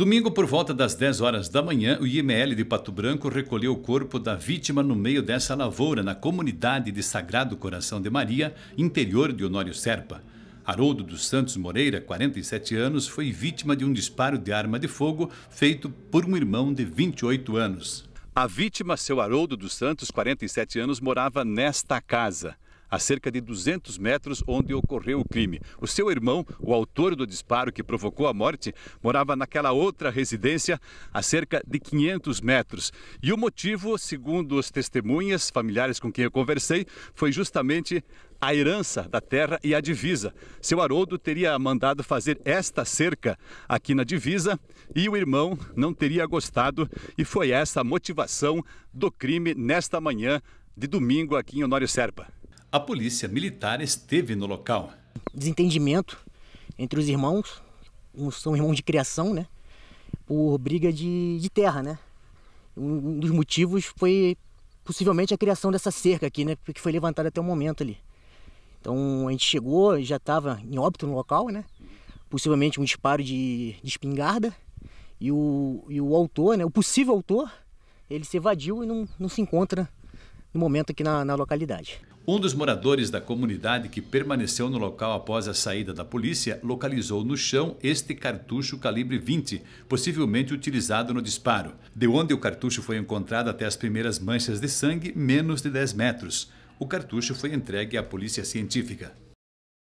Domingo, por volta das 10 horas da manhã, o IML de Pato Branco recolheu o corpo da vítima no meio dessa lavoura, na comunidade de Sagrado Coração de Maria, interior de Honório Serpa. Haroldo dos Santos Moreira, 47 anos, foi vítima de um disparo de arma de fogo feito por um irmão de 28 anos. A vítima, seu Haroldo dos Santos, 47 anos, morava nesta casa a cerca de 200 metros onde ocorreu o crime. O seu irmão, o autor do disparo que provocou a morte, morava naquela outra residência a cerca de 500 metros. E o motivo, segundo as testemunhas familiares com quem eu conversei, foi justamente a herança da terra e a divisa. Seu Haroldo teria mandado fazer esta cerca aqui na divisa e o irmão não teria gostado, e foi essa a motivação do crime nesta manhã de domingo aqui em Honório Serpa. A polícia militar esteve no local. Desentendimento entre os irmãos, uns são irmãos de criação, né? Por briga de, de terra, né? Um dos motivos foi possivelmente a criação dessa cerca aqui, né? Que foi levantada até o momento ali. Então a gente chegou, já estava em óbito no local, né? Possivelmente um disparo de, de espingarda. E o, e o autor, né? O possível autor, ele se evadiu e não, não se encontra no momento aqui na, na localidade. Um dos moradores da comunidade que permaneceu no local após a saída da polícia localizou no chão este cartucho calibre 20, possivelmente utilizado no disparo. De onde o cartucho foi encontrado até as primeiras manchas de sangue, menos de 10 metros. O cartucho foi entregue à polícia científica.